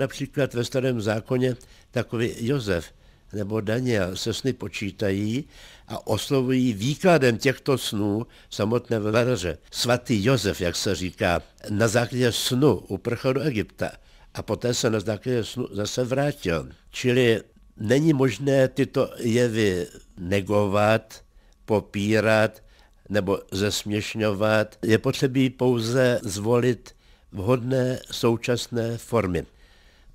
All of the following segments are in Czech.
Například ve starém zákoně takový Josef nebo Daniel se sny počítají a oslovují výkladem těchto snů samotné velraře. Svatý Josef, jak se říká, na základě snu uprchl do Egypta a poté se na základě snu zase vrátil. Čili není možné tyto jevy negovat, popírat nebo zesměšňovat. Je potřebí pouze zvolit vhodné současné formy.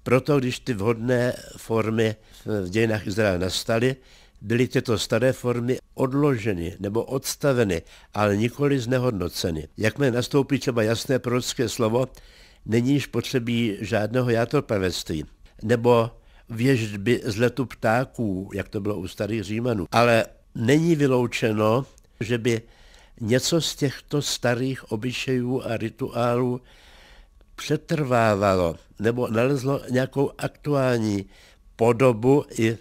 Proto, když ty vhodné formy v dějinách Izraela nastaly, byly tyto staré formy odloženy nebo odstaveny, ale nikoli znehodnoceny. Jakmile nastoupí třeba jasné prorocké slovo, není již potřebí žádného játorpavectví nebo věžby z letu ptáků, jak to bylo u starých Římanů. Ale není vyloučeno, že by něco z těchto starých obyčejů a rituálů přetrvávalo nebo nalezlo nějakou aktuální podobu i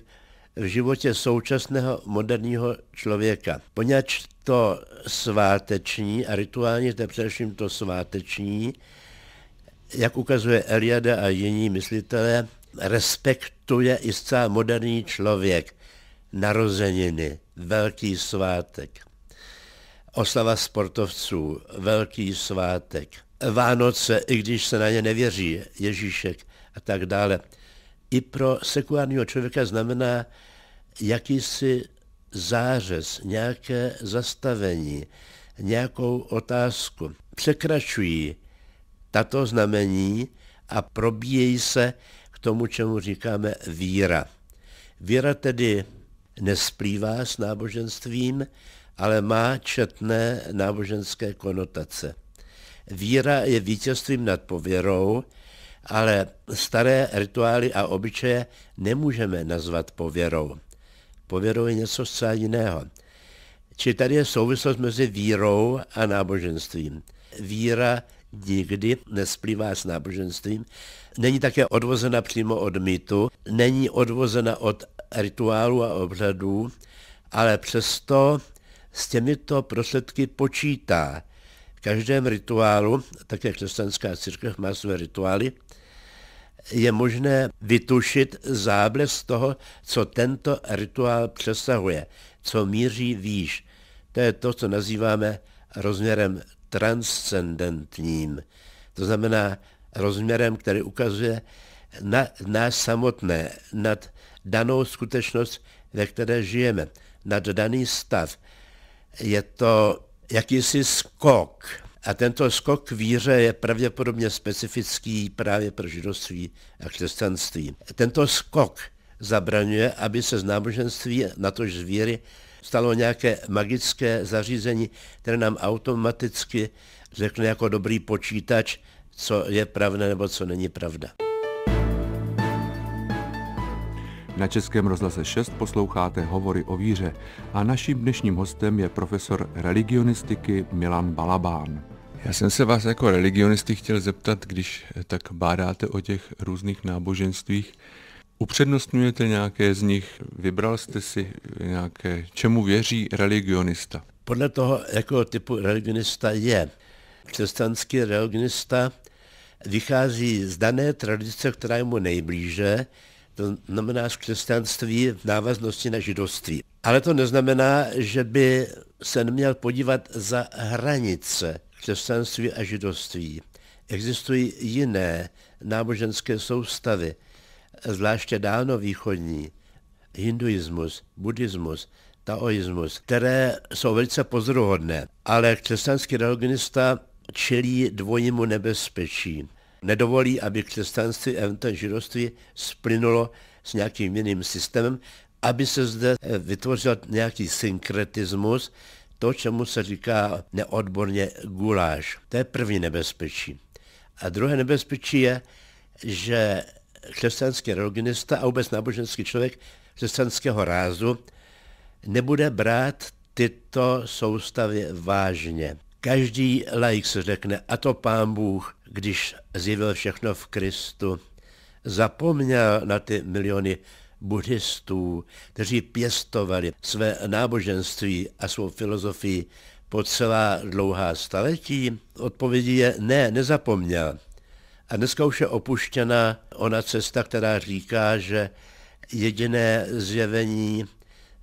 v životě současného moderního člověka. Poněvadž to sváteční a rituální, to je především to sváteční, jak ukazuje Eliade a jiní myslitelé, respektuje i zcela moderní člověk narozeniny, velký svátek. Oslava sportovců, velký svátek. Vánoce, i když se na ně nevěří, Ježíšek a tak dále, i pro sekulárního člověka znamená jakýsi zářez, nějaké zastavení, nějakou otázku. Překračují tato znamení a probíjejí se k tomu, čemu říkáme víra. Víra tedy nesplývá s náboženstvím, ale má četné náboženské konotace. Víra je vítězstvím nad pověrou, ale staré rituály a obyčeje nemůžeme nazvat pověrou. Pověrou je něco zcela jiného. Či tady je souvislost mezi vírou a náboženstvím. Víra nikdy nesplývá s náboženstvím, není také odvozena přímo od mýtu, není odvozena od rituálu a obřadů, ale přesto s těmito prostředky počítá každém rituálu, také křesťanská církev má své rituály, je možné vytušit záblesk toho, co tento rituál přesahuje, co míří výš. To je to, co nazýváme rozměrem transcendentním. To znamená rozměrem, který ukazuje na nás samotné, nad danou skutečnost, ve které žijeme, nad daný stav. Je to jakýsi skok. A tento skok víře je pravděpodobně specifický právě pro židovství a křesťanství. Tento skok zabraňuje, aby se z náboženství, natož z víry, stalo nějaké magické zařízení, které nám automaticky řekne jako dobrý počítač, co je pravda nebo co není pravda. Na Českém rozhlase 6 posloucháte Hovory o víře a naším dnešním hostem je profesor religionistiky Milan Balabán. Já jsem se vás jako religionisty chtěl zeptat, když tak bádáte o těch různých náboženstvích, upřednostňujete nějaké z nich, vybral jste si nějaké, čemu věří religionista? Podle toho, jakého typu religionista je. Křesťanský religionista vychází z dané tradice, která je mu nejblíže, to znamená, z křesťanství v návaznosti na židovství. Ale to neznamená, že by se neměl podívat za hranice křesťanství a židovství. Existují jiné náboženské soustavy, zvláště dávno-východní, hinduismus, buddhismus, taoismus, které jsou velice pozoruhodné. Ale křesťanský religionista čelí dvojímu nebezpečí nedovolí, aby křesťanství, eventuálně židovství splynulo s nějakým jiným systémem, aby se zde eh, vytvořil nějaký synkretismus, to, čemu se říká neodborně guláš. To je první nebezpečí. A druhé nebezpečí je, že křesťanský religionista a vůbec náboženský člověk křesťanského rázu nebude brát tyto soustavy vážně. Každý laik se řekne, a to pán Bůh, když zjevil všechno v Kristu, zapomněl na ty miliony buddhistů, kteří pěstovali své náboženství a svou filozofii po celá dlouhá staletí? Odpovědí je ne, nezapomněl. A dneska už je opuštěna ona cesta, která říká, že jediné zjevení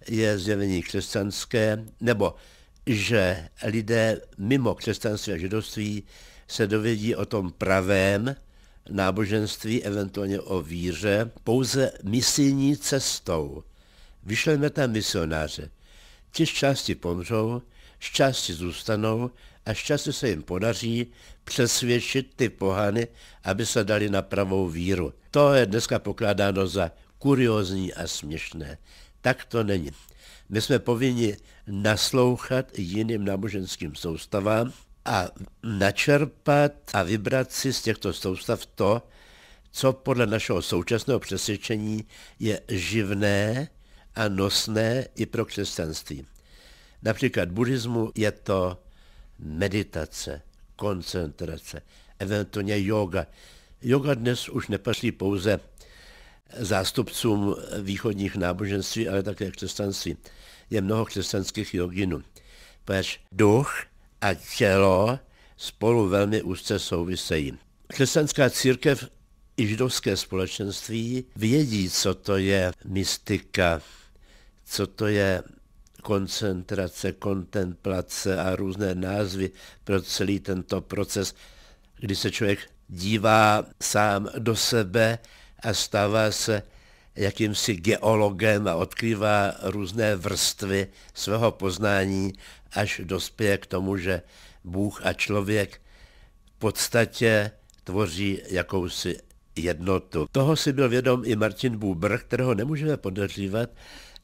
je zjevení křesťanské, nebo že lidé mimo křesťanství a židovství se dovědí o tom pravém náboženství, eventuálně o víře, pouze misijní cestou. Vyšleme tam misionáře. Ti z části pomřou, z části zůstanou a z části se jim podaří přesvědčit ty pohany, aby se dali na pravou víru. To je dneska pokládáno za kuriozní a směšné. Tak to není. My jsme povinni naslouchat jiným náboženským soustavám a načerpat a vybrat si z těchto soustav to, co podle našeho současného přesvědčení je živné a nosné i pro křesťanství. Například buddhismu je to meditace, koncentrace, eventuálně yoga. Yoga dnes už nepatří pouze zástupcům východních náboženství, ale také křesťanství. Je mnoho křesťanských joginů, protože duch a tělo spolu velmi úzce souvisejí. Křesťanská církev i židovské společenství vědí, co to je mystika, co to je koncentrace, kontemplace a různé názvy pro celý tento proces, kdy se člověk dívá sám do sebe a stává se jakýmsi geologem a odkrývá různé vrstvy svého poznání, až dospěje k tomu, že Bůh a člověk v podstatě tvoří jakousi jednotu. Toho si byl vědom i Martin Buber, kterého nemůžeme podezřívat,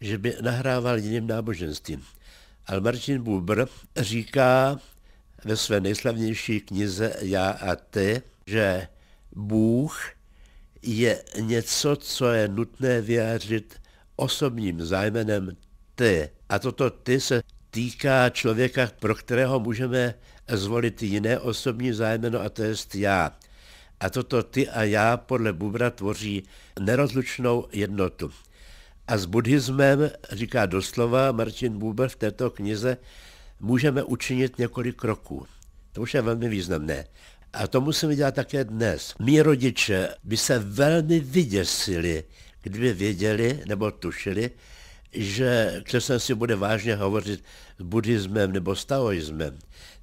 že by nahrával jiným náboženstvím. Ale Martin Buber říká ve své nejslavnější knize Já a ty, že Bůh je něco, co je nutné vyjádřit osobním zájmenem ty. A toto ty se týká člověka, pro kterého můžeme zvolit jiné osobní zájmeno, a to je já. A toto ty a já podle Bubra tvoří nerozlučnou jednotu. A s buddhismem, říká doslova Martin Buber v této knize, můžeme učinit několik kroků. To už je velmi významné. A to musíme dělat také dnes. Mí rodiče by se velmi vyděsili, kdyby věděli nebo tušili, že si bude vážně hovořit s buddhismem nebo s taoismem.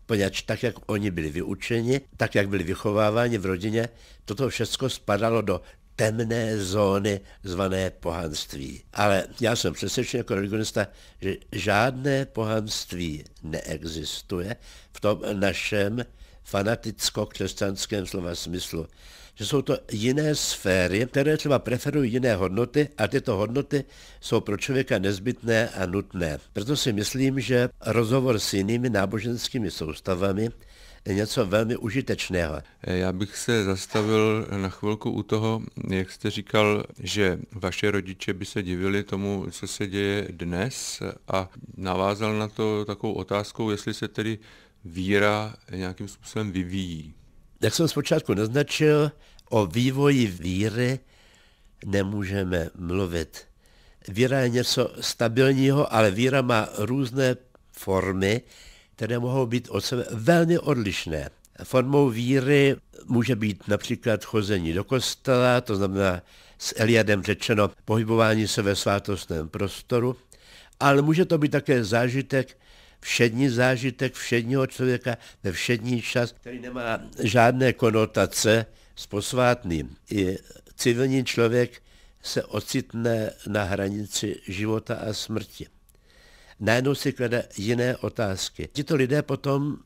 Poněvadž tak, jak oni byli vyučeni, tak, jak byli vychováváni v rodině, toto všechno spadalo do temné zóny zvané pohanství. Ale já jsem přesvědčen jako religionista, že žádné pohanství neexistuje v tom našem fanaticko-křesťanském slova smyslu. Že jsou to jiné sféry, které třeba preferují jiné hodnoty a tyto hodnoty jsou pro člověka nezbytné a nutné. Proto si myslím, že rozhovor s jinými náboženskými soustavami něco velmi užitečného. Já bych se zastavil na chvilku u toho, jak jste říkal, že vaše rodiče by se divili tomu, co se děje dnes a navázal na to takovou otázkou, jestli se tedy víra nějakým způsobem vyvíjí. Jak jsem zpočátku naznačil, o vývoji víry nemůžeme mluvit. Víra je něco stabilního, ale víra má různé formy, které mohou být od sebe velmi odlišné. Formou víry může být například chození do kostela, to znamená s Eliadem řečeno pohybování se ve svátostném prostoru, ale může to být také zážitek všední zážitek všedního člověka ve všední čas, který nemá žádné konotace s posvátným. I civilní člověk se ocitne na hranici života a smrti. Najednou si klade jiné otázky. Tito lidé potom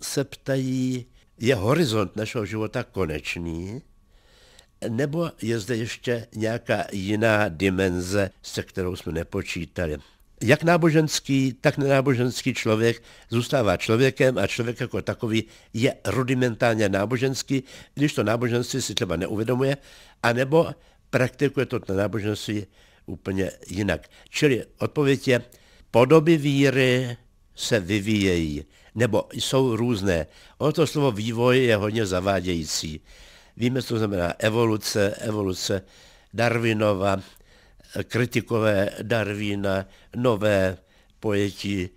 se ptají, je horizont našeho života konečný, nebo je zde ještě nějaká jiná dimenze, se kterou jsme nepočítali jak náboženský, tak nenáboženský člověk zůstává člověkem a člověk jako takový je rudimentálně náboženský, když to náboženství si třeba neuvědomuje, anebo praktikuje to náboženství úplně jinak. Čili odpověď je, podoby víry se vyvíjejí, nebo jsou různé. Ono to slovo vývoj je hodně zavádějící. Víme, co to znamená evoluce, evoluce Darwinova, kritikové Darwina, nové pojetí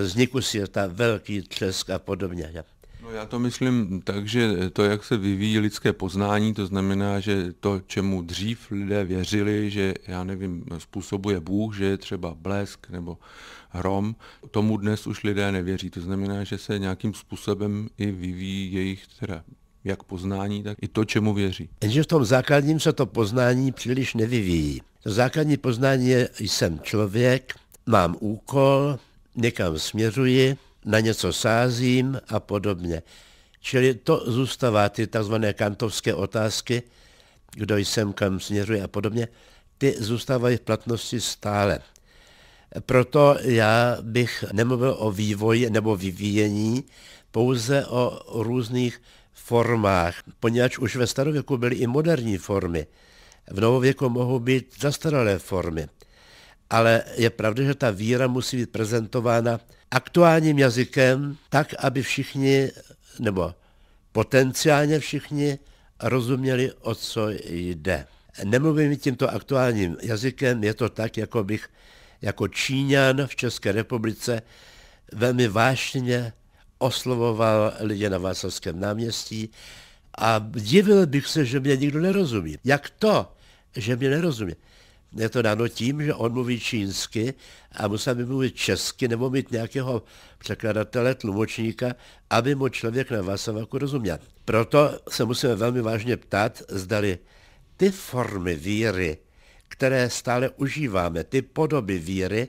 vzniku světa, velký třesk a podobně. No já to myslím tak, že to, jak se vyvíjí lidské poznání, to znamená, že to, čemu dřív lidé věřili, že já nevím, způsobuje Bůh, že je třeba blesk nebo hrom, tomu dnes už lidé nevěří. To znamená, že se nějakým způsobem i vyvíjí jejich teda jak poznání, tak i to, čemu věří. Jenže v tom základním se to poznání příliš nevyvíjí. To základní poznání je, jsem člověk, mám úkol, někam směřuji, na něco sázím a podobně. Čili to zůstává ty tzv. kantovské otázky, kdo jsem, kam směřuji a podobně, ty zůstávají v platnosti stále. Proto já bych nemluvil o vývoji nebo vyvíjení, pouze o různých formách, poněvadž už ve starověku byly i moderní formy v novověku mohou být zastaralé formy. Ale je pravda, že ta víra musí být prezentována aktuálním jazykem, tak, aby všichni, nebo potenciálně všichni, rozuměli, o co jde. Nemluvím tímto aktuálním jazykem, je to tak, jako bych jako Číňan v České republice velmi vážně oslovoval lidi na Václavském náměstí a divil bych se, že mě nikdo nerozumí. Jak to, že mě nerozumí. Je to dáno tím, že on mluví čínsky a musel by mluvit česky nebo mít nějakého překladatele, tlumočníka, aby mu člověk na Václavaku rozuměl. Proto se musíme velmi vážně ptát, zdali ty formy víry, které stále užíváme, ty podoby víry,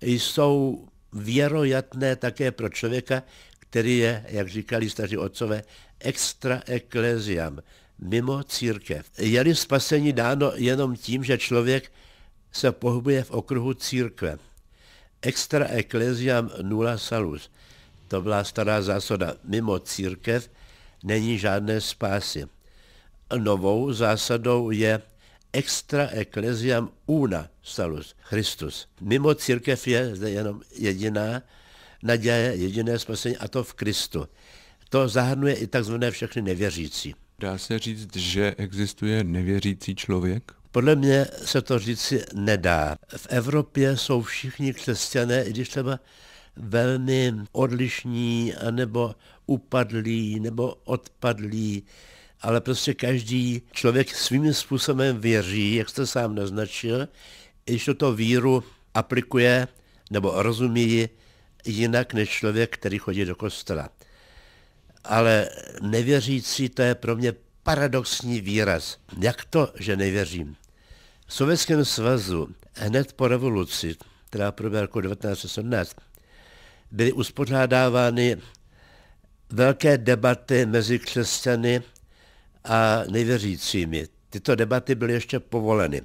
jsou věrojatné také pro člověka, který je, jak říkali staří otcové, extra ekleziam, mimo církev. Je-li spasení dáno jenom tím, že člověk se pohybuje v okruhu církve. Extra ecclesiam nulla salus. To byla stará zásada. Mimo církev není žádné spásy. Novou zásadou je extra ecclesiam una salus, Christus. Mimo církev je zde jenom jediná naděje, jediné spasení a to v Kristu. To zahrnuje i takzvané všechny nevěřící. Dá se říct, že existuje nevěřící člověk? Podle mě se to říci nedá. V Evropě jsou všichni křesťané, i když třeba velmi odlišní, nebo upadlí, nebo odpadlí, ale prostě každý člověk svým způsobem věří, jak jste sám naznačil, i když to víru aplikuje nebo rozumí jinak než člověk, který chodí do kostela ale nevěřící to je pro mě paradoxní výraz. Jak to, že nevěřím? V Sovětském svazu hned po revoluci, která proběhla roku 1917, byly uspořádávány velké debaty mezi křesťany a nevěřícími. Tyto debaty byly ještě povoleny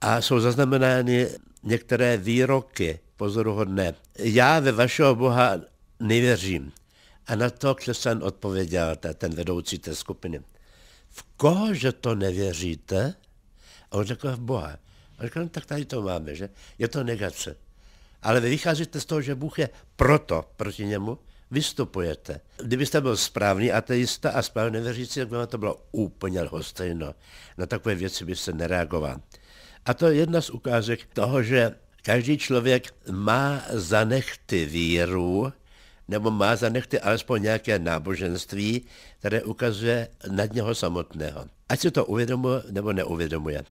a jsou zaznamenány některé výroky pozoruhodné. Já ve vašeho Boha nevěřím. A na to Klesen odpověděl, ten vedoucí té skupiny, v koho, že to nevěříte? A on řekl, v Boha. A říkal, no, tak tady to máme, že? Je to negace. Ale vy vycházíte z toho, že Bůh je proto proti němu, vystupujete. Kdybyste byl správný ateista a správný nevěřící, tak by vám to bylo úplně lhostejno. Na takové věci se nereagoval. A to je jedna z ukázek toho, že každý člověk má zanechty víru, nebo má zanechty alespoň nějaké náboženství, které ukazuje nad něho samotného. Ať si to uvědomuje nebo neuvědomuje.